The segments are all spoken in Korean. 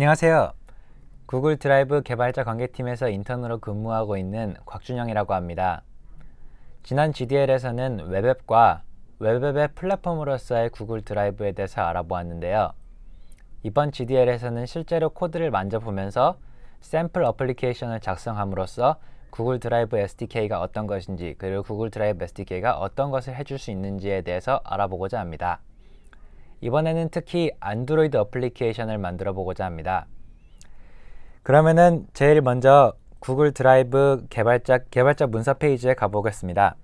안녕하세요. 구글 드라이브 개발자 관계팀에서 인턴으로 근무하고 있는 곽준영이라고 합니다. 지난 GDL에서는 웹앱과 웹앱의 플랫폼으로서의 구글 드라이브에 대해서 알아보았는데요. 이번 GDL에서는 실제로 코드를 만져보면서 샘플 어플리케이션을 작성함으로써 구글 드라이브 SDK가 어떤 것인지 그리고 구글 드라이브 SDK가 어떤 것을 해줄 수 있는지에 대해서 알아보고자 합니다. 이번에는 특히 안드로이드 어플리케이션을 만들어 보고자 합니다. 그러면은 제일 먼저 구글 드라이브 개발자 개발자 문서 페이지에 가보겠습니다.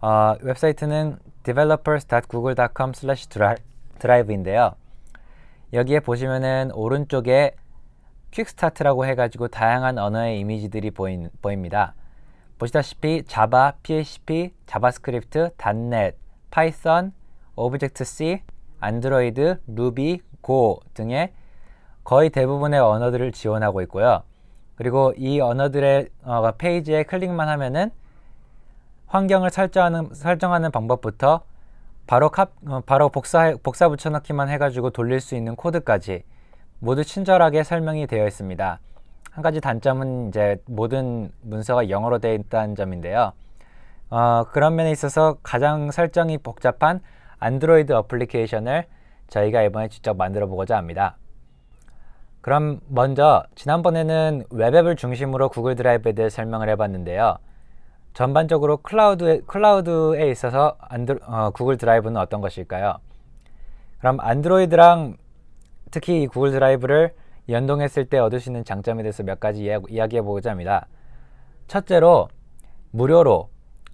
어, 웹사이트는 developers.google.com/drive인데요. 여기에 보시면은 오른쪽에 퀵스타트라고 해가지고 다양한 언어의 이미지들이 보인, 보입니다. 보시다시피 자바, PHP, 자바스크립트, 단넷, 파이썬, 오브젝트 C, 안드로이드, 루비, 고 등의 거의 대부분의 언어들을 지원하고 있고요. 그리고 이 언어들의 어, 페이지에 클릭만 하면은 환경을 설정하는, 설정하는 방법부터 바로, 카, 어, 바로 복사, 복사 붙여넣기만 해가지고 돌릴 수 있는 코드까지 모두 친절하게 설명이 되어 있습니다. 한 가지 단점은 이제 모든 문서가 영어로 되어 있다는 점인데요. 어, 그런 면에 있어서 가장 설정이 복잡한 안드로이드 어플리케이션을 저희가 이번에 직접 만들어 보고자 합니다. 그럼 먼저 지난번에는 웹앱을 중심으로 구글 드라이브에 대해 설명을 해봤는데요. 전반적으로 클라우드, 클라우드에 있어서 안드, 어, 구글 드라이브는 어떤 것일까요? 그럼 안드로이드랑 특히 구글 드라이브를 연동했을 때 얻을 수 있는 장점에 대해서 몇 가지 이야기해 보고자 합니다. 첫째로 무료로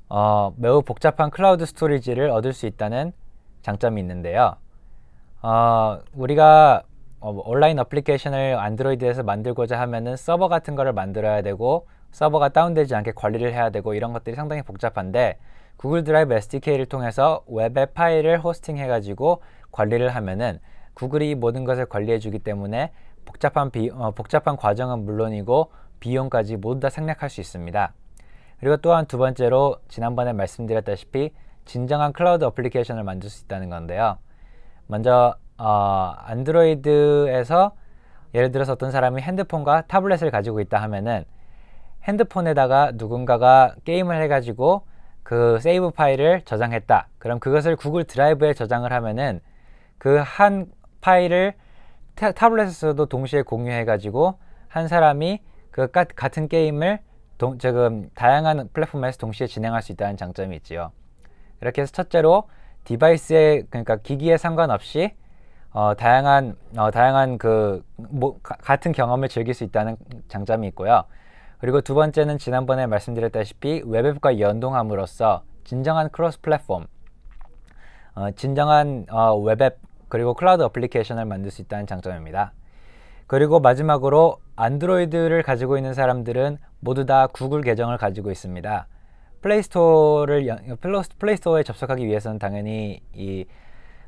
어, 매우 복잡한 클라우드 스토리지를 얻을 수 있다는 장점이 있는데요. 어, 우리가 어, 뭐 온라인 어플리케이션을 안드로이드에서 만들고자 하면은 서버 같은 거를 만들어야 되고 서버가 다운되지 않게 관리를 해야 되고 이런 것들이 상당히 복잡한데 구글 드라이브 SDK를 통해서 웹의 파일을 호스팅해가지고 관리를 하면은 구글이 모든 것을 관리해주기 때문에 복잡한, 비, 어, 복잡한 과정은 물론이고 비용까지 모두 다 생략할 수 있습니다. 그리고 또한 두 번째로 지난번에 말씀드렸다시피 진정한 클라우드 어플리케이션을 만들 수 있다는 건데요. 먼저 어, 안드로이드에서 예를 들어서 어떤 사람이 핸드폰과 타블렛을 가지고 있다 하면은 핸드폰에다가 누군가가 게임을 해가지고 그 세이브 파일을 저장했다. 그럼 그것을 구글 드라이브에 저장을 하면은 그 한 파일을 타, 블렛에서도 동시에 공유해가지고 한 사람이 그 같은 게임을 동, 지금 다양한 플랫폼에서 동시에 진행할 수 있다는 장점이 있지요. 이렇게 해서 첫째로 디바이스에 그러니까 기기에 상관없이 어, 다양한 어, 다양한 그 뭐, 같은 경험을 즐길 수 있다는 장점이 있고요. 그리고 두 번째는 지난번에 말씀드렸다시피 웹앱과 연동함으로써 진정한 크로스 플랫폼, 어, 진정한 어, 웹앱 그리고 클라우드 어플리케이션을 만들 수 있다는 장점입니다. 그리고 마지막으로 안드로이드를 가지고 있는 사람들은 모두 다 구글 계정을 가지고 있습니다. 플레이스토어를 플레이스토어에 접속하기 위해서는 당연히 이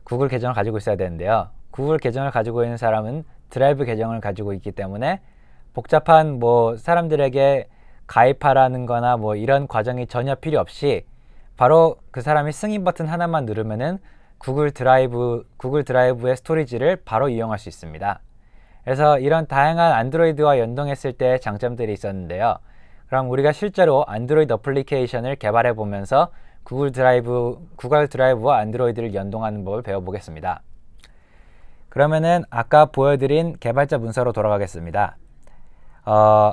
구글 계정을 가지고 있어야 되는데요. 구글 계정을 가지고 있는 사람은 드라이브 계정을 가지고 있기 때문에 복잡한 뭐 사람들에게 가입하라는 거나 뭐 이런 과정이 전혀 필요 없이 바로 그 사람이 승인 버튼 하나만 누르면은 구글 드라이브 구글 드라이브의 스토리지를 바로 이용할 수 있습니다. 그래서 이런 다양한 안드로이드와 연동했을 때 장점들이 있었는데요. 그럼 우리가 실제로 안드로이드 어플리케이션을 개발해 보면서 구글 드라이브, 구글 드라이브와 안드로이드를 연동하는 법을 배워보겠습니다. 그러면은 아까 보여드린 개발자 문서로 돌아가겠습니다. 어,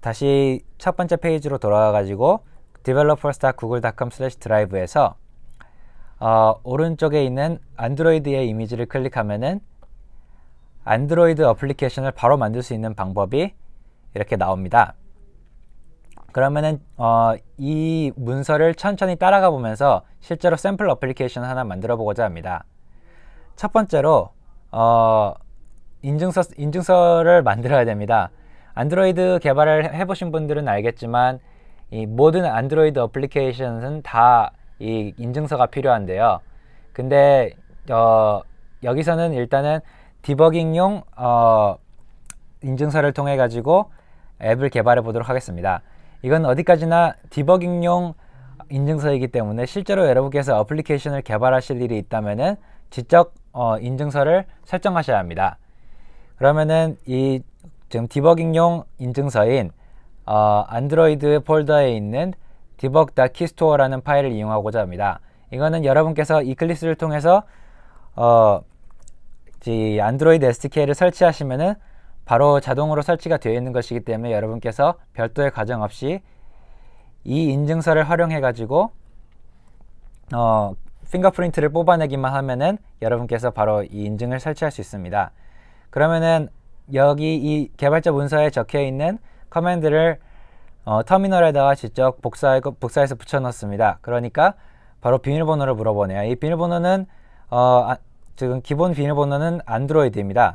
다시 첫 번째 페이지로 돌아가가지고 developers.google.com/drive에서 어, 오른쪽에 있는 안드로이드의 이미지를 클릭하면은 안드로이드 어플리케이션을 바로 만들 수 있는 방법이 이렇게 나옵니다. 그러면은 어, 이 문서를 천천히 따라가 보면서 실제로 샘플 어플리케이션 하나 만들어 보고자 합니다. 첫 번째로 어, 인증서, 인증서를 만들어야 됩니다. 안드로이드 개발을 해보신 분들은 알겠지만 이 모든 안드로이드 어플리케이션은 다 이 인증서가 필요한데요. 근데 어, 여기서는 일단은 디버깅용 어, 인증서를 통해 가지고 앱을 개발해 보도록 하겠습니다. 이건 어디까지나 디버깅용 인증서이기 때문에 실제로 여러분께서 어플리케이션을 개발하실 일이 있다면은 지적 어, 인증서를 설정하셔야 합니다. 그러면은 이 지금 디버깅용 인증서인 어, 안드로이드 폴더에 있는 debug.keystore라는 파일을 이용하고자 합니다. 이거는 여러분께서 이클립스를 통해서 어, 안드로이드 SDK를 설치하시면은 바로 자동으로 설치가 되어 있는 것이기 때문에 여러분께서 별도의 과정 없이 이 인증서를 활용해 가지고 어, 핑거프린트를 뽑아내기만 하면은 여러분께서 바로 이 인증을 설치할 수 있습니다. 그러면은 여기 이 개발자 문서에 적혀 있는 커맨드를 어, 터미널에다가 직접 복사해, 복사해서 붙여넣습니다. 그러니까 바로 비밀번호를 물어보네요. 이 비밀번호는 어, 아, 지금 기본 비밀번호는 안드로이드입니다.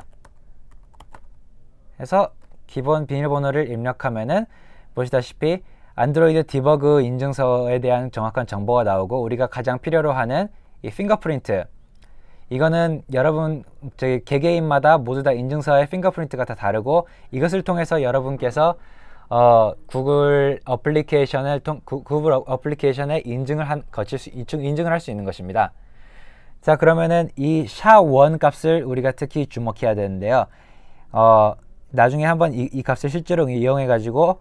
해서 기본 비밀번호를 입력하면은 보시다시피 안드로이드 디버그 인증서에 대한 정확한 정보가 나오고 우리가 가장 필요로 하는 이 핑거프린트 이거는 여러분 저기 개개인마다 모두 다 인증서의 핑거프린트가 다 다르고 이것을 통해서 여러분께서 어, 구글 어플리케이션을 통, 구, 구글 어, 어플리케이션에 인증을 한 거칠 수 인증을 할 수 있는 것입니다. 자 그러면은 이샤원 값을 우리가 특히 주목해야 되는데요. 어, 나중에 한번 이, 이 값을 실제로 이용해 가지고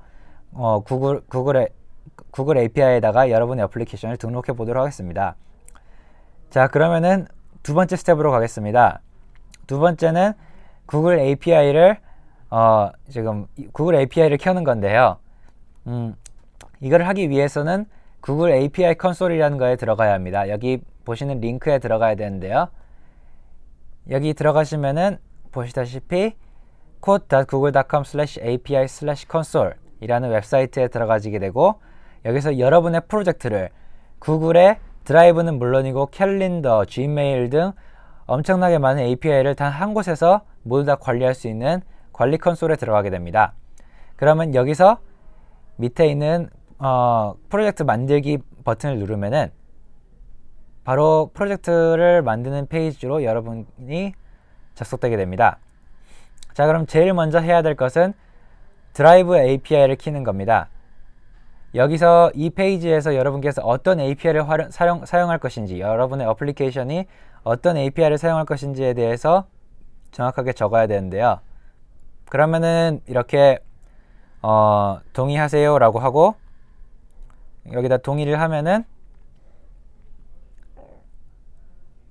어, 구글 구글의 구글 API에다가 여러분의 어플리케이션을 등록해 보도록 하겠습니다. 자 그러면은 두 번째 스텝으로 가겠습니다. 두 번째는 구글 API를 어, 지금 구글 API를 켜는 건데요. 음, 이걸 하기 위해서는 구글 API 컨솔이라는 거에 들어가야 합니다. 여기 보시는 링크에 들어가야 되는데요. 여기 들어가시면은 보시다시피 code.google.com/api/console 이라는 웹사이트에 들어가지게 되고 여기서 여러분의 프로젝트를 구글의 드라이브는 물론이고 캘린더, 지메일 등 엄청나게 많은 API를 단 한 곳에서 모두 다 관리할 수 있는 관리 컨솔에 들어가게 됩니다. 그러면 여기서 밑에 있는 어, 프로젝트 만들기 버튼을 누르면은 바로 프로젝트를 만드는 페이지로 여러분이 접속되게 됩니다. 자 그럼 제일 먼저 해야 될 것은 드라이브 API를 키는 겁니다. 여기서 이 페이지에서 여러분께서 어떤 API를 활용, 사용, 사용할 것인지 여러분의 어플리케이션이 어떤 API를 사용할 것인지에 대해서 정확하게 적어야 되는데요. 그러면은 이렇게 어, 동의하세요 라고 하고 여기다 동의를 하면은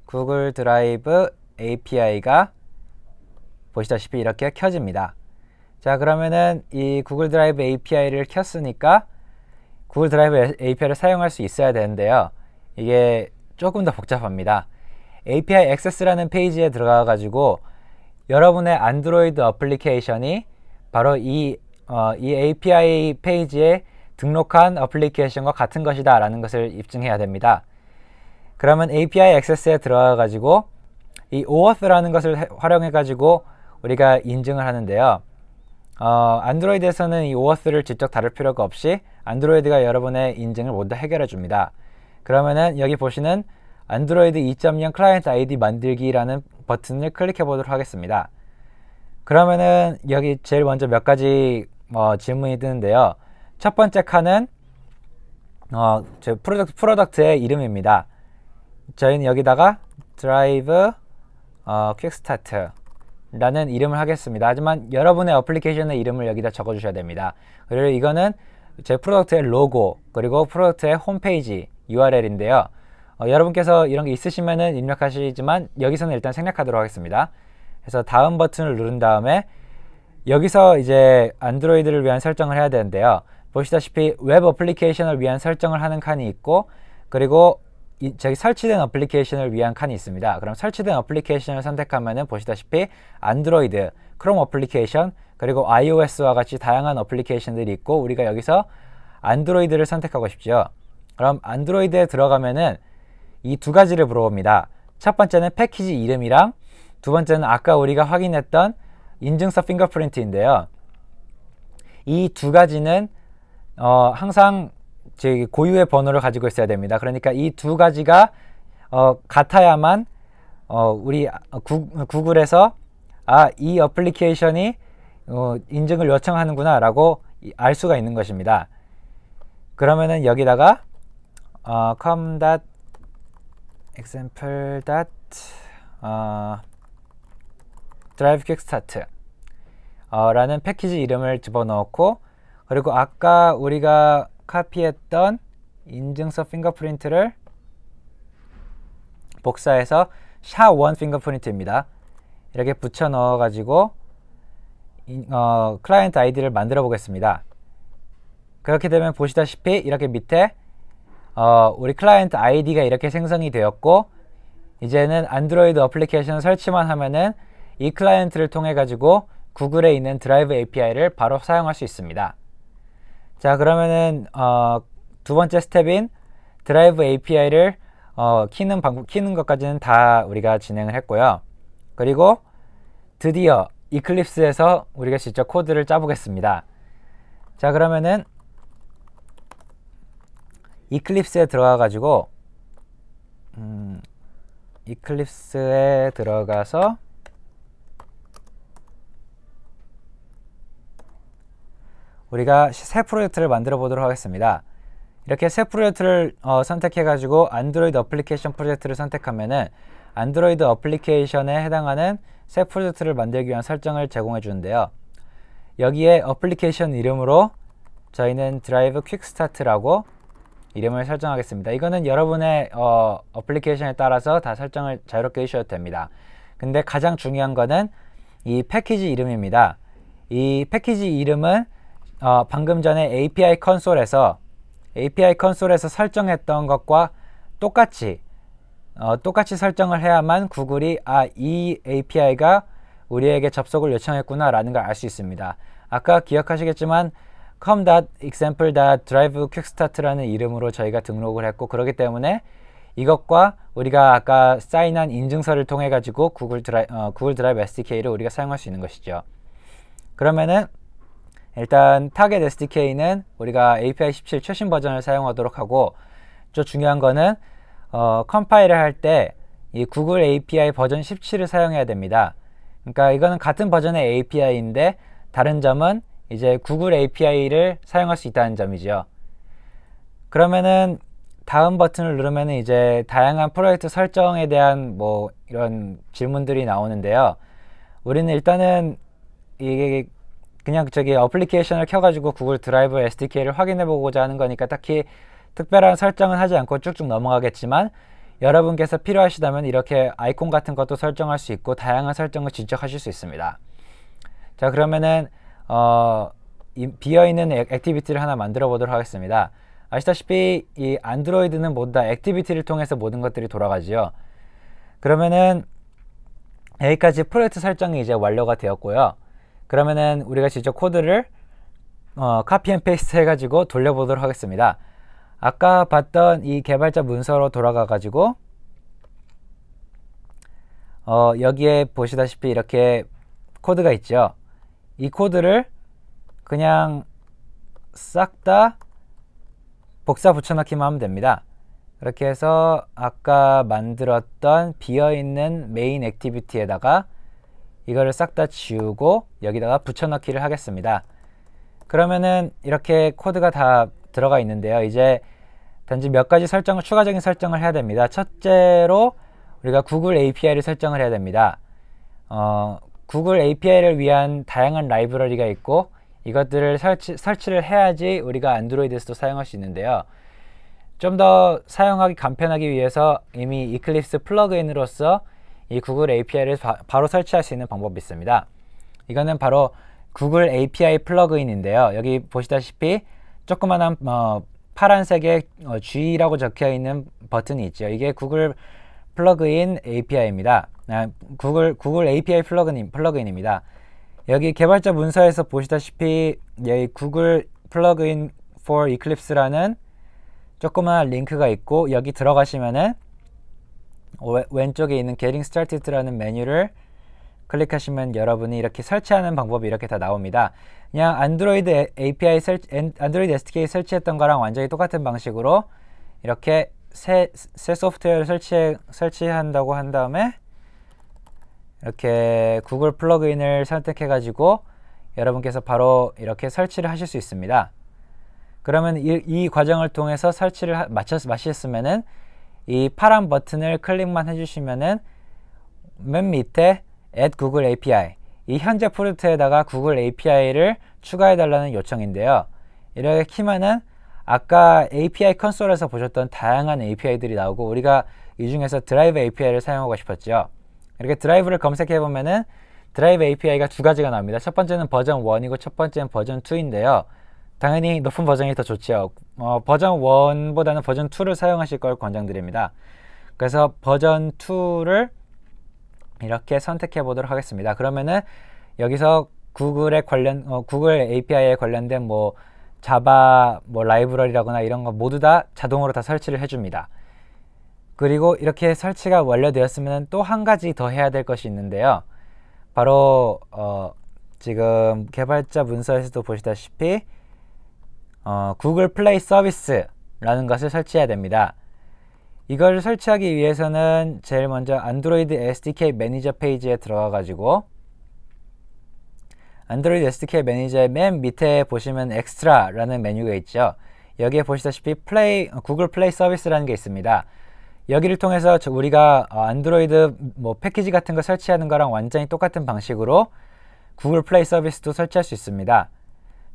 구글 드라이브 API가 보시다시피 이렇게 켜집니다. 자 그러면은 이 구글 드라이브 API를 켰으니까 구글 드라이브 API를 사용할 수 있어야 되는데요. 이게 조금 더 복잡합니다. API a c c e s s 라는 페이지에 들어가 가지고 여러분의 안드로이드 어플리케이션이 바로 이, 어, 이 API 페이지에 등록한 어플리케이션과 같은 것이다 라는 것을 입증해야 됩니다. 그러면 API a c c e s s 에 들어가 가지고 이 auth라는 것을 활용해 가지고 우리가 인증을 하는데요. 어, 안드로이드에서는 이 오어스를 직접 다룰 필요가 없이 안드로이드가 여러분의 인증을 모두 해결해 줍니다. 그러면은 여기 보시는 안드로이드 2.0 클라이언트 아이디 만들기라는 버튼을 클릭해 보도록 하겠습니다. 그러면은 여기 제일 먼저 몇 가지 어, 질문이 드는데요첫 번째 칸은 어, 제 프로덕트, 프로덕트의 이름입니다. 저희는 여기다가 드라이브 어, 퀵스타트 라는 이름을 하겠습니다. 하지만 여러분의 어플리케이션의 이름을 여기다 적어주셔야 됩니다. 그리고 이거는 제 프로덕트의 로고 그리고 프로덕트의 홈페이지 URL인데요. 어, 여러분께서 이런 게있으시면 입력하시지만 여기서는 일단 생략하도록 하겠습니다. 그래서 다음 버튼을 누른 다음에 여기서 이제 안드로이드를 위한 설정을 해야 되는데요. 보시다시피 웹 어플리케이션을 위한 설정을 하는 칸이 있고 그리고 이, 저기 설치된 어플리케이션을 위한 칸이 있습니다. 그럼 설치된 어플리케이션을 선택하면 보시다시피 안드로이드, 크롬 어플리케이션, 그리고 iOS와 같이 다양한 어플리케이션들이 있고 우리가 여기서 안드로이드를 선택하고 싶죠. 그럼 안드로이드에 들어가면이 두 가지를 물어봅니다. 첫 번째는 패키지 이름이랑 두 번째는 아까 우리가 확인했던 인증서 핑거프린트인데요. 이 두 가지는 어, 항상 즉 고유의 번호를 가지고 있어야 됩니다. 그러니까 이 두 가지가 어, 같아야만 어, 우리 어, 구, 구글에서 아 이 어플리케이션이 어, 인증을 요청하는구나라고 알 수가 있는 것입니다. 그러면은 여기다가 어, com. example. 어, drive q i c k start 어, 라는 패키지 이름을 집어넣고 그리고 아까 우리가 카피했던 인증서 핑거프린트를 복사해서 샤원 핑거프린트입니다. 이렇게 붙여 넣어 가지고 어, 클라이언트 아이디를 만들어 보겠습니다. 그렇게 되면 보시다시피 이렇게 밑에 어, 우리 클라이언트 아이디가 이렇게 생성이 되었고 이제는 안드로이드 어플리케이션 설치만 하면은 이 클라이언트를 통해 가지고 구글에 있는 드라이브 API를 바로 사용할 수 있습니다. 자 그러면은 어, 두 번째 스텝인 드라이브 API를 어, 키는 방법 키는 것까지는 다 우리가 진행을 했고요. 그리고 드디어 이클립스에서 우리가 직접 코드를 짜보겠습니다. 자 그러면은 이클립스에 들어가 가지고 음, 이클립스에 들어가서 우리가 새 프로젝트를 만들어 보도록 하겠습니다. 이렇게 새 프로젝트를 어, 선택해가지고 안드로이드 어플리케이션 프로젝트를 선택하면은 안드로이드 어플리케이션에 해당하는 새 프로젝트를 만들기 위한 설정을 제공해 주는데요. 여기에 어플리케이션 이름으로 저희는 드라이브 퀵스타트라고 이름을 설정하겠습니다. 이거는 여러분의 어, 플리케이션에 따라서 다 설정을 자유롭게 해주셔도 됩니다. 근데 가장 중요한 거는 이 패키지 이름입니다. 이 패키지 이름은 어, 방금 전에 API 컨솔에서 API 컨솔에서 설정했던 것과 똑같이 어, 똑같이 설정을 해야만 구글이 아이 API가 우리에게 접속을 요청했구나 라는 걸 알 수 있습니다. 아까 기억하시겠지만 com.example.drive quickstart라는 이름으로 저희가 등록을 했고 그러기 때문에 이것과 우리가 아까 사인한 인증서를 통해 가지고 구글 드라이 어, 구글 드라이브 SDK를 우리가 사용할 수 있는 것이죠. 그러면은 일단 타겟 SDK는 우리가 API 17 최신 버전을 사용하도록 하고 또 중요한 거는 어, 컴파일을 할 때 이 구글 API 버전 17을 사용해야 됩니다. 그러니까 이거는 같은 버전의 API인데 다른 점은 이제 구글 API를 사용할 수 있다는 점이죠. 그러면은 다음 버튼을 누르면 이제 다양한 프로젝트 설정에 대한 뭐 이런 질문들이 나오는데요. 우리는 일단은 이게 그냥 저기 어플리케이션을 켜가지고 구글 드라이브 SDK를 확인해 보고자 하는 거니까 딱히 특별한 설정은 하지 않고 쭉쭉 넘어가겠지만 여러분께서 필요하시다면 이렇게 아이콘 같은 것도 설정할 수 있고 다양한 설정을 지적하실 수 있습니다. 자 그러면은 어, 비어있는 액티비티를 하나 만들어 보도록 하겠습니다. 아시다시피 이 안드로이드는 모두 다 액티비티를 통해서 모든 것들이 돌아가지요. 그러면은 여기까지 프로젝트 설정이 이제 완료가 되었고요. 그러면은 우리가 직접 코드를 어, 카피 앤 페이스트 해가지고 돌려보도록 하겠습니다. 아까 봤던 이 개발자 문서로 돌아가 가지고 어, 여기에 보시다시피 이렇게 코드가 있죠. 이 코드를 그냥 싹 다 복사 붙여넣기만 하면 됩니다. 그렇게 해서 아까 만들었던 비어있는 메인 액티비티에다가 이거를 싹 다 지우고 여기다가 붙여넣기를 하겠습니다. 그러면은 이렇게 코드가 다 들어가 있는데요. 이제 단지 몇 가지 설정을 추가적인 설정을 해야 됩니다. 첫째로 우리가 구글 API를 설정을 해야 됩니다. 어, 구글 API를 위한 다양한 라이브러리가 있고 이것들을 설치, 설치를 해야지 우리가 안드로이드에서도 사용할 수 있는데요. 좀 더 사용하기 간편하기 위해서 이미 이클립스 플러그인으로서 이 구글 API를 바, 로 설치할 수 있는 방법이 있습니다. 이거는 바로 구글 API 플러그인인데요. 여기 보시다시피 조그만한 어, 파란색의 어, G라고 적혀 있는 버튼이 있죠. 이게 구글 플러그인 API입니다. 아, 구글 구글 API 플러그인 플러그인입니다. 여기 개발자 문서에서 보시다시피 여기 예, 구글 플러그인 for Eclipse라는 조그마한 링크가 있고 여기 들어가시면은 왼쪽에 있는 Getting Started라는 메뉴를 클릭하시면 여러분이 이렇게 설치하는 방법이 이렇게 다 나옵니다. 그냥 안드로이드 API 설치, 안드로이드 SDK 설치했던 거랑 완전히 똑같은 방식으로 이렇게 새, 새 소프트웨어를 설치, 설치한다고 한 다음에 이렇게 구글 플러그인을 선택해 가지고 여러분께서 바로 이렇게 설치를 하실 수 있습니다. 그러면 이, 이 과정을 통해서 설치를 마쳤, 마셨으면은 이 파란 버튼을 클릭만 해주시면은 맨 밑에 add Google API 이 현재 프로젝트에다가 구글 API를 추가해달라는 요청인데요. 이렇게 키면은 아까 API 컨솔에서 보셨던 다양한 API들이 나오고 우리가 이 중에서 드라이브 API를 사용하고 싶었죠. 이렇게 드라이브를 검색해 보면은 드라이브 API가 두 가지가 나옵니다. 첫 번째는 버전 1이고 첫 번째는 버전 2인데요. 당연히 높은 버전이 더 좋지요. 어, 버전 1보다는 버전 2를 사용하실 걸 권장드립니다. 그래서 버전 2를 이렇게 선택해 보도록 하겠습니다. 그러면은 여기서 구글에 관련 어, 구글 API에 관련된 뭐 자바 뭐 라이브러리라거나 이런 거 모두 다 자동으로 다 설치를 해줍니다. 그리고 이렇게 설치가 완료되었으면 또 한 가지 더 해야 될 것이 있는데요. 바로 어, 지금 개발자 문서에서도 보시다시피 어, 구글 플레이 서비스라는 것을 설치해야 됩니다. 이걸 설치하기 위해서는 제일 먼저 안드로이드 SDK 매니저 페이지에 들어가 가지고 안드로이드 SDK 매니저의 맨 밑에 보시면 엑스트라라는 메뉴가 있죠. 여기에 보시다시피 플레이, 어, 구글 플레이 서비스라는 게 있습니다. 여기를 통해서 우리가 어, 안드로이드 뭐 패키지 같은 거 설치하는 거랑 완전히 똑같은 방식으로 구글 플레이 서비스도 설치할 수 있습니다.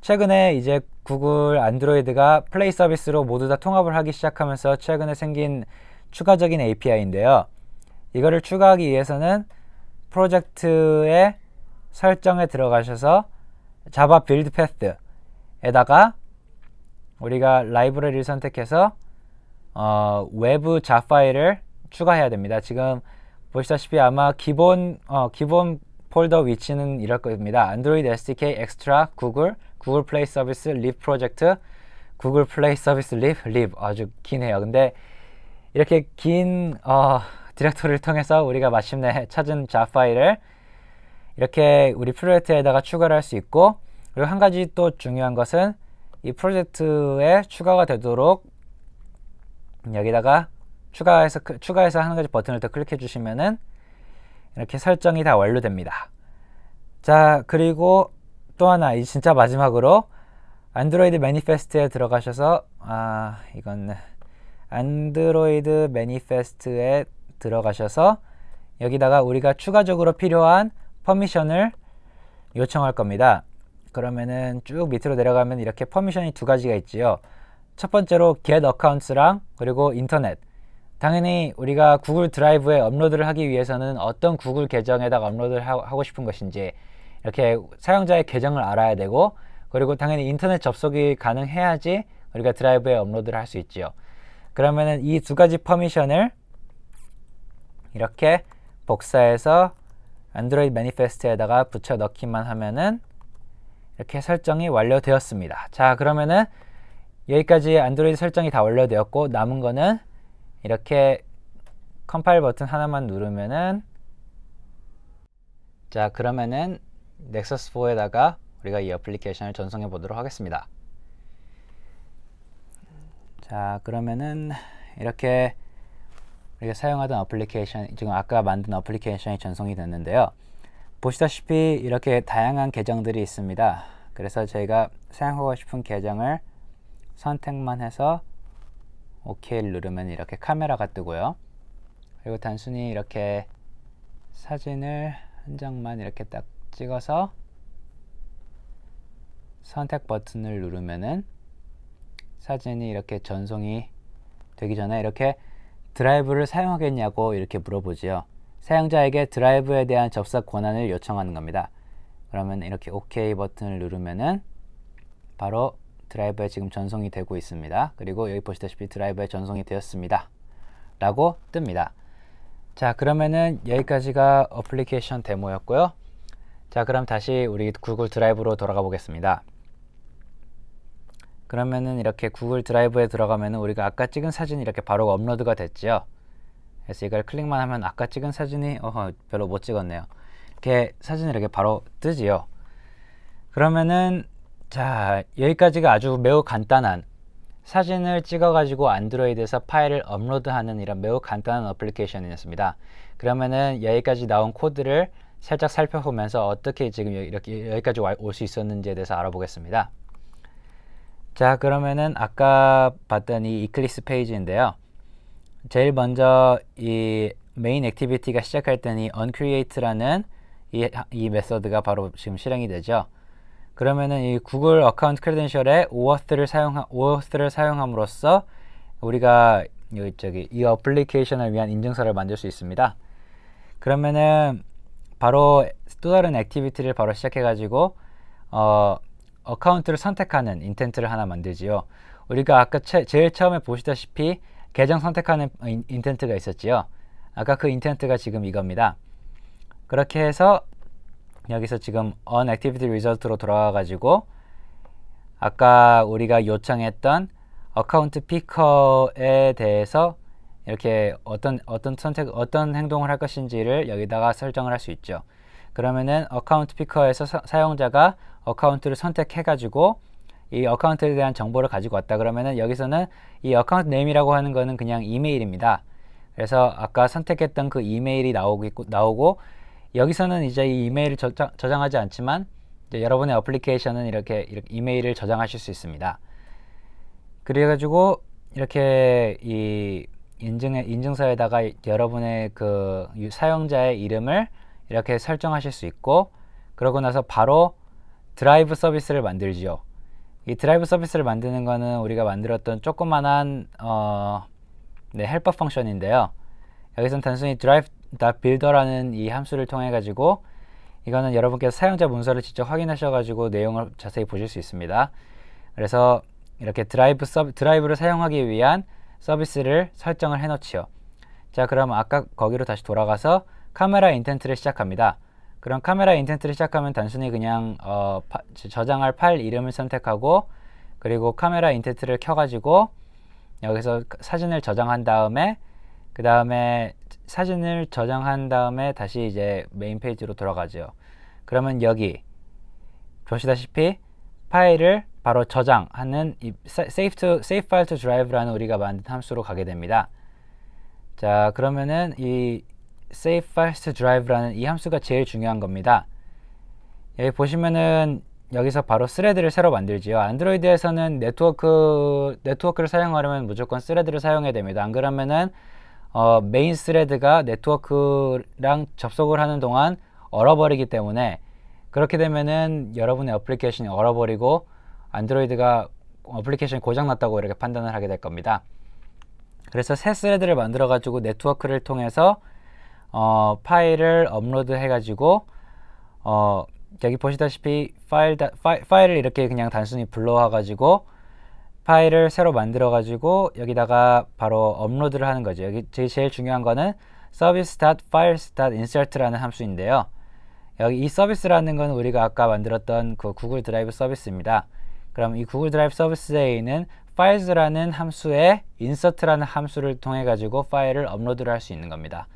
최근에 이제 구글 안드로이드가 플레이 서비스로 모두 다 통합을 하기 시작하면서 최근에 생긴 추가적인 API인데요. 이거를 추가하기 위해서는 프로젝트의 설정에 들어가셔서 자바 빌드 패스에다가 우리가 라이브러리를 선택해서 어, 외부 자 파일을 추가해야 됩니다. 지금 보시다시피 아마 기본 어, 기본 폴더 위치는 이럴 겁니다. 안드로이드 SDK extra 엑스트라 구글 구글 플레이 서비스 립 프로젝트 구글 플레이 서비스 립, 립 아주 긴해요 근데 이렇게 긴 어, 디렉토리를 통해서 우리가 마침내 찾은 자 파일을 이렇게 우리 프로젝트에다가 추가를 할 수 있고 그리고 한 가지 또 중요한 것은 이 프로젝트에 추가가 되도록 여기다가 추가해서 추가해서 한 가지 버튼을 더 클릭해 주시면은 이렇게 설정이 다 완료됩니다. 자 그리고 또 하나 이 진짜 마지막으로 안드로이드 매니페스트에 들어가셔서 아 이건 안드로이드 매니페스트에 들어가셔서 여기다가 우리가 추가적으로 필요한 퍼미션을 요청할 겁니다. 그러면은 쭉 밑으로 내려가면 이렇게 퍼미션이 두 가지가 있지요. 첫 번째로 get accounts랑 그리고 인터넷. 당연히 우리가 구글 드라이브에 업로드를 하기 위해서는 어떤 구글 계정에다가 업로드를 하고 싶은 것인지 이렇게 사용자의 계정을 알아야 되고 그리고 당연히 인터넷 접속이 가능해야지 우리가 드라이브에 업로드를 할 수 있지요. 그러면은 이 두 가지 퍼미션을 이렇게 복사해서 안드로이드 매니페스트에다가 붙여 넣기만 하면은 이렇게 설정이 완료되었습니다. 자 그러면은 여기까지 안드로이드 설정이 다 완료되었고 남은 거는 이렇게 컴파일 버튼 하나만 누르면은 자 그러면은 넥서스 4에다가 우리가 이 어플리케이션을 전송해 보도록 하겠습니다. 자 그러면은 이렇게 우리가 사용하던 어플리케이션 지금 아까 만든 어플리케이션이 전송이 됐는데요. 보시다시피 이렇게 다양한 계정들이 있습니다. 그래서 저희가 사용하고 싶은 계정을 선택만 해서 OK를 누르면 이렇게 카메라가 뜨고요. 그리고 단순히 이렇게 사진을 한 장만 이렇게 딱 찍어서 선택 버튼을 누르면은 사진이 이렇게 전송이 되기 전에 이렇게 드라이브를 사용하겠냐고 이렇게 물어보지요. 사용자에게 드라이브에 대한 접속 권한을 요청하는 겁니다. 그러면 이렇게 OK 버튼을 누르면은 바로 드라이브에 지금 전송이 되고 있습니다. 그리고 여기 보시다시피 드라이브에 전송이 되었습니다. 라고 뜹니다. 자 그러면은 여기까지가 어플리케이션 데모였고요. 자 그럼 다시 우리 구글 드라이브로 돌아가 보겠습니다 그러면은 이렇게 구글 드라이브에 들어가면은 우리가 아까 찍은 사진이 이렇게 바로 업로드가 됐죠 그래서 이걸 클릭만 하면 아까 찍은 사진이 어허 별로 못 찍었네요 이렇게 사진이 이렇게 바로 뜨지요 그러면은 자 여기까지가 아주 매우 간단한 사진을 찍어 가지고 안드로이드에서 파일을 업로드하는 이런 매우 간단한 어플리케이션이었습니다 그러면은 여기까지 나온 코드를 살짝 살펴보면서 어떻게 지금 이렇게 여기까지 올 수 있었는지에 대해서 알아보겠습니다. 자 그러면은 아까 봤던 이 Eclipse 페이지인데요. 제일 먼저 이 메인 액티비티가 시작할 때는 이 onCreate라는 이, 이 메서드가 바로 지금 실행이 되죠. 그러면은 이 구글 어카운트 크레덴셜에 오어스를 사용하 오어스를 사용함으로써 우리가 여기 저기 이 어플리케이션을 위한 인증서를 만들 수 있습니다. 그러면은 바로 또 다른 액티비티를 바로 시작해가지고 어, 어카운트를 선택하는 인텐트를 하나 만들지요. 우리가 아까 채, 제일 처음에 보시다시피 계정 선택하는 인, 인텐트가 있었지요. 아까 그 인텐트가 지금 이겁니다. 그렇게 해서 여기서 지금 on activity result로 돌아와 가지고 아까 우리가 요청했던 어카운트 피커에 대해서 이렇게 어떤 어떤 선택 어떤 행동을 할 것인지를 여기다가 설정을 할 수 있죠. 그러면은 어카운트 피커에서 사, 용자가 어카운트를 선택해 가지고 이 어카운트에 대한 정보를 가지고 왔다 그러면은 여기서는 이 어카운트 네임이라고 하는 거는 그냥 이메일입니다. 그래서 아까 선택했던 그 이메일이 나오고 있고, 나오고 여기서는 이제 이 이메일을 저장, 저장하지 않지만 이제 여러분의 어플리케이션은 이렇게, 이렇게 이메일을 저장하실 수 있습니다. 그래가지고 이렇게 이 인증에 인증서에다가 여러분의 그 사용자의 이름을 이렇게 설정하실 수 있고 그러고 나서 바로 드라이브 서비스를 만들지요. 이 드라이브 서비스를 만드는 거는 우리가 만들었던 조그만한 어, 네, 헬퍼 펑션인데요. 여기서는 단순히 드라이브 e 빌더라는이 함수를 통해 가지고 이거는 여러분께서 사용자 문서를 직접 확인하셔 가지고 내용을 자세히 보실 수 있습니다. 그래서 이렇게 드라이브 서브, 드라이브를 사용하기 위한 서비스를 설정을 해놓지요. 자 그럼 아까 거기로 다시 돌아가서 카메라 인텐트를 시작합니다. 그럼 카메라 인텐트를 시작하면 단순히 그냥 어, 파, 저장할 파일 이름을 선택하고 그리고 카메라 인텐트를 켜가지고 여기서 그 사진을 저장한 다음에 그 다음에 사진을 저장한 다음에 다시 이제 메인 페이지로 돌아가죠. 그러면 여기 보시다시피 파일을 바로 저장하는 이 save to save file to drive라는 우리가 만든 함수로 가게 됩니다. 자, 그러면은 이 save files to drive라는 이 함수가 제일 중요한 겁니다. 여기 보시면은 여기서 바로 스레드를 새로 만들지요. 안드로이드에서는 네트워크 네트워크를 사용하려면 무조건 스레드를 사용해야 됩니다. 안 그러면은 어, 메인 스레드가 네트워크랑 접속을 하는 동안 얼어버리기 때문에 그렇게 되면은 여러분의 어플리케이션이 얼어버리고 안드로이드가 어플리케이션이 고장났다고 이렇게 판단을 하게 될 겁니다. 그래서 새 스레드를 만들어 가지고 네트워크를 통해서 어, 파일을 업로드 해 가지고 어, 여기 보시다시피 파일 다, 파일, 파일을 이렇게 그냥 단순히 불러와 가지고 파일을 새로 만들어 가지고 여기다가 바로 업로드를 하는 거죠. 여기 제일 중요한 거는 service.files.insert라는 함수인데요. 여기 이 서비스라는 건 우리가 아까 만들었던 그 구글 드라이브 서비스입니다. 그럼 이 구글 드라이브 서비스 에있는 files라는 함수에 insert라는 함수를 통해 가지고 파일을 업로드를 할 수 있는 겁니다.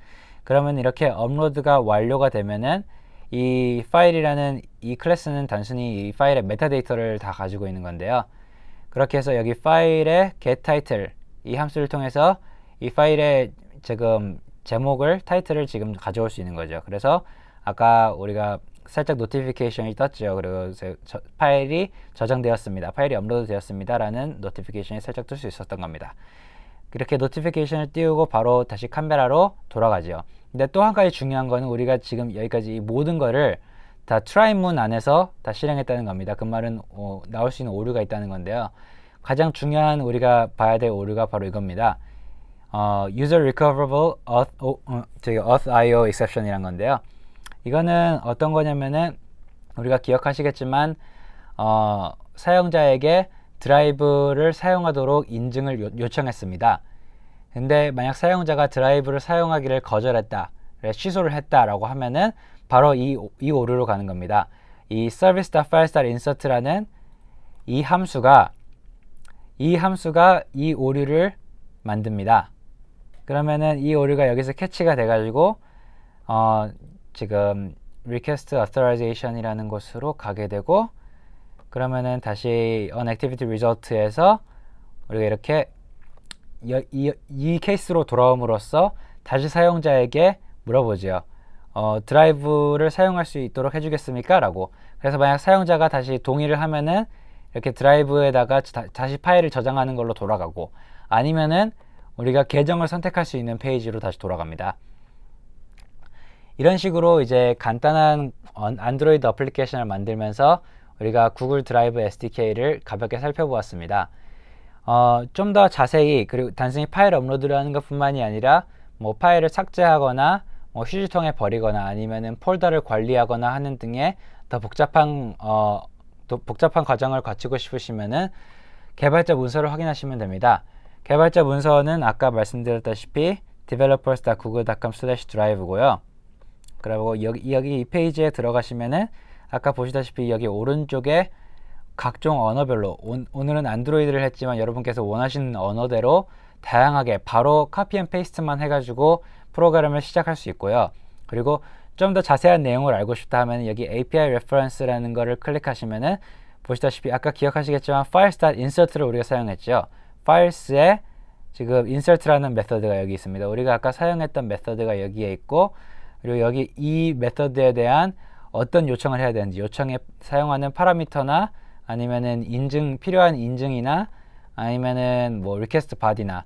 그러면 이렇게 업로드가 완료가 되면은 이 파일이라는 이 클래스는 단순히 이 파일의 메타데이터를 다 가지고 있는 건데요. 그렇게 해서 여기 파일의 getTitle 이 함수를 통해서 이 파일의 지금 제목을 타이틀을 지금 가져올 수 있는 거죠. 그래서 아까 우리가 살짝 노티피케이션이 떴죠. 그리고 저, 파일이 저장되었습니다. 파일이 업로드 되었습니다라는 노티피케이션이 살짝 뜰 수 있었던 겁니다. 그렇게 노티피케이션을 띄우고 바로 다시 카메라로 돌아가죠. 근데 또 한 가지 중요한 거는 우리가 지금 여기까지 이 모든 거를 다 트라이문 안에서 다 실행했다는 겁니다. 그 말은 어, 나올 수 있는 오류가 있다는 건데요. 가장 중요한 우리가 봐야 될 오류가 바로 이겁니다. 어, user recoverable auth, 어, 되게 어, auth.io exception이란 건데요. 이거는 어떤 거냐면은 우리가 기억하시겠지만 어, 사용자에게 드라이브를 사용하도록 인증을 요, 요청했습니다. 근데 만약 사용자가 드라이브를 사용하기를 거절했다, 취소를 했다라고 하면은 바로 이, 이 오류로 가는 겁니다. 이 service.file.insert라는 이 함수가 이 함수가 이 오류를 만듭니다. 그러면은 이 오류가 여기서 캐치가 돼가지고 어, 지금 request authorization이라는 곳으로 가게 되고 그러면은 다시 on activity result에서 우리가 이렇게 이, 이 케이스로 돌아옴으로써 다시 사용자에게 물어보지요. 어, 드라이브를 사용할 수 있도록 해주겠습니까? 라고. 그래서 만약 사용자가 다시 동의를 하면은 이렇게 드라이브에다가 다, 시 파일을 저장하는 걸로 돌아가고 아니면은 우리가 계정을 선택할 수 있는 페이지로 다시 돌아갑니다. 이런 식으로 이제 간단한 안드로이드 어플리케이션을 만들면서 우리가 구글 드라이브 SDK를 가볍게 살펴보았습니다. 어, 좀 더 자세히 그리고 단순히 파일 업로드를 하는 것뿐만이 아니라 뭐 파일을 삭제하거나 뭐 휴지통에 버리거나 아니면은 폴더를 관리하거나 하는 등의 더 복잡한 어, 더 복잡한 과정을 거치고 싶으시면은 개발자 문서를 확인하시면 됩니다. 개발자 문서는 아까 말씀드렸다시피 developers.google.com/drive고요. 그리고 여기, 여기 이 페이지에 들어가시면은 아까 보시다시피 여기 오른쪽에 각종 언어별로 오, 오늘은 안드로이드를 했지만 여러분께서 원하시는 언어대로 다양하게 바로 카피 앤 페이스트만 해가지고 프로그램을 시작할 수 있고요. 그리고 좀 더 자세한 내용을 알고 싶다 하면 여기 API reference라는 거를 클릭하시면은 보시다시피 아까 기억하시겠지만 files.insert를 우리가 사용했죠. files에 지금 insert라는 메서드가 여기 있습니다. 우리가 아까 사용했던 메서드가 여기에 있고 그리고 여기 이 메서드에 대한 어떤 요청을 해야 되는지 요청에 사용하는 파라미터나 아니면은 인증 필요한 인증이나 아니면은 뭐 리퀘스트 바디나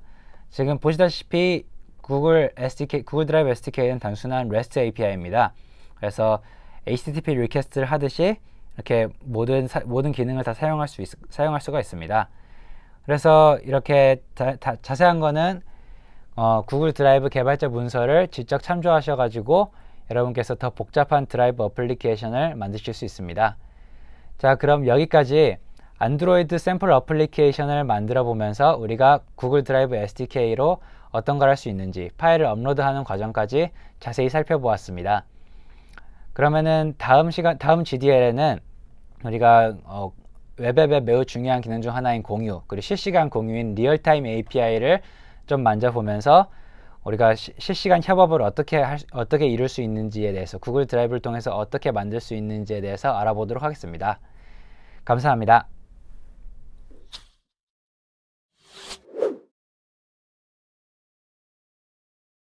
지금 보시다시피 구글 SDK 구글 드라이브 SDK는 단순한 REST API입니다. 그래서 HTTP 리퀘스트를 하듯이 이렇게 모든 사, 모든 기능을 다 사용할 수 있, 사용할 수가 있습니다. 그래서 이렇게 다, 다, 자세한 거는 어, 구글 드라이브 개발자 문서를 직접 참조하셔가지고 여러분께서 더 복잡한 드라이브 어플리케이션을 만드실 수 있습니다. 자, 그럼 여기까지 안드로이드 샘플 어플리케이션을 만들어 보면서 우리가 구글 드라이브 SDK로 어떤 걸 할 수 있는지 파일을 업로드하는 과정까지 자세히 살펴보았습니다. 그러면은 다음 시간 다음 GDL에는 우리가 어, 웹앱의 매우 중요한 기능 중 하나인 공유 그리고 실시간 공유인 리얼타임 API를 좀 만져보면서 우리가 시, 실시간 협업을 어떻게 할, 어떻게 이룰 수 있는지에 대해서 구글 드라이브를 통해서 어떻게 만들 수 있는지에 대해서 알아보도록 하겠습니다. 감사합니다.